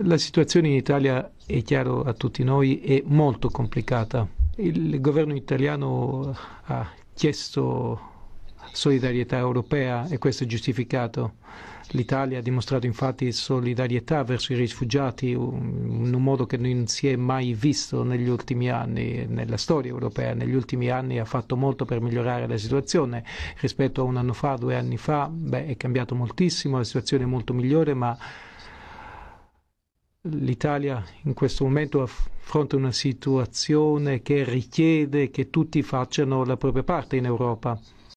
La situazione in Italia, è chiaro a tutti noi, è molto complicata. Il governo italiano eh, ha chiesto solidarietà europea e questo è giustificato. L'Italia ha dimostrato infatti solidarietà verso i rifugiati in un modo che non si è mai visto negli ultimi anni, nella storia europea. Negli ultimi anni ha fatto molto per migliorare la situazione. Rispetto a un anno fa, due anni fa, beh, è cambiato moltissimo, la situazione è molto migliore, ma l'Italia in questo momento affronta una situazione che richiede che tutti facciano la propria parte in Europa.